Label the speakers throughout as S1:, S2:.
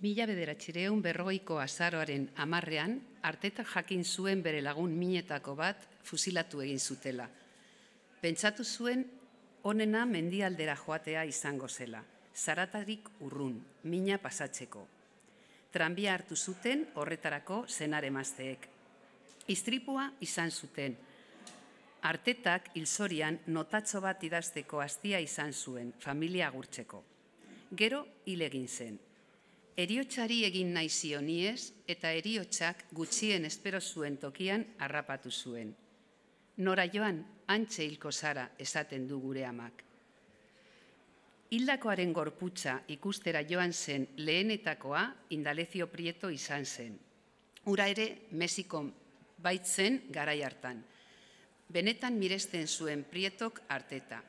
S1: Mila bederatxireun berroiko azaroaren amarrean, artetak jakin zuen bere lagun minetako bat fusilatu egin zutela. Pentsatu zuen, onena mendialdera joatea izango zela. Zaratarik urrun, mina pasatzeko. Tranbia hartu zuten horretarako zenare mazteek. Iztripua izan zuten. Artetak hilzorian notatzo bat idazteko hastia izan zuen, familia agurtzeko. Gero egin zen, eriotxari egin nahi zioniez eta eriotxak gutxien espero zuen tokian harrapatu zuen. Nora joan, antxe hilko zara esaten du gure amak. Hildakoaren gorputza ikustera joan zen lehenetakoa indalezio prieto izan zen. Ura ere, Mexiko baitzen garai hartan. Benetan miresten zuen prietok arteta.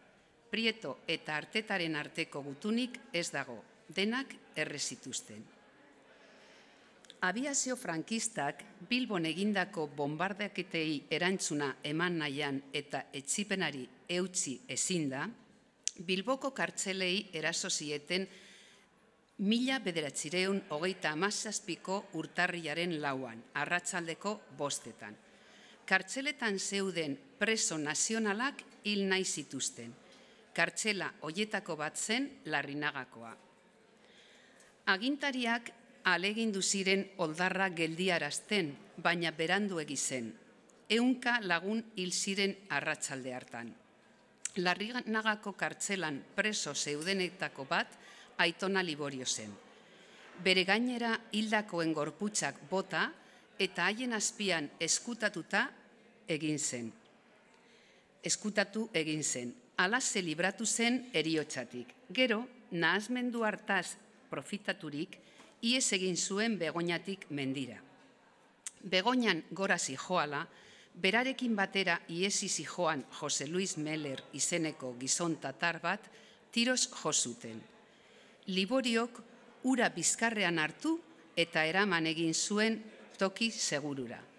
S1: Prieto eta artetaren arteko gutunik ez dago, denak errezituzten. Abiazio frankistak Bilbon egindako bombardeaketei erantzuna eman nahian eta etxipenari eutzi ezin da, Bilboko kartzelei eraso zieten mila bederatzireun hogeita amazazpiko urtarriaren lauan, arratzaldeko bostetan. Kartzeletan zeuden preso nazionalak hil nahi zituzten. Kartzela hoietako bat zen larrinagakoa, agintariak alegindu ziren oldarra geldiarazten, baina berandu egizen. Eunka lagun hil ziren arratsalde hartan. Larri nagako kartzelan preso zeudenetako bat aitona liborio zen. Bere gainera hildakoen gorputzak bota eta haien azpian eskutatuta egin zen. Eskutatu egin zen. Alaze libratu zen eriotsatik. Gero, nahazmendu hartaz profitaturik, ies egin zuen begoñatik mendira. Begoñan gora zijoala, berarekin batera iesi zijoan Jose Luis Meller izeneko gizonta tatar bat, tiroz jozuten. Liboriok ura bizkarrean hartu eta eraman egin zuen toki segurura.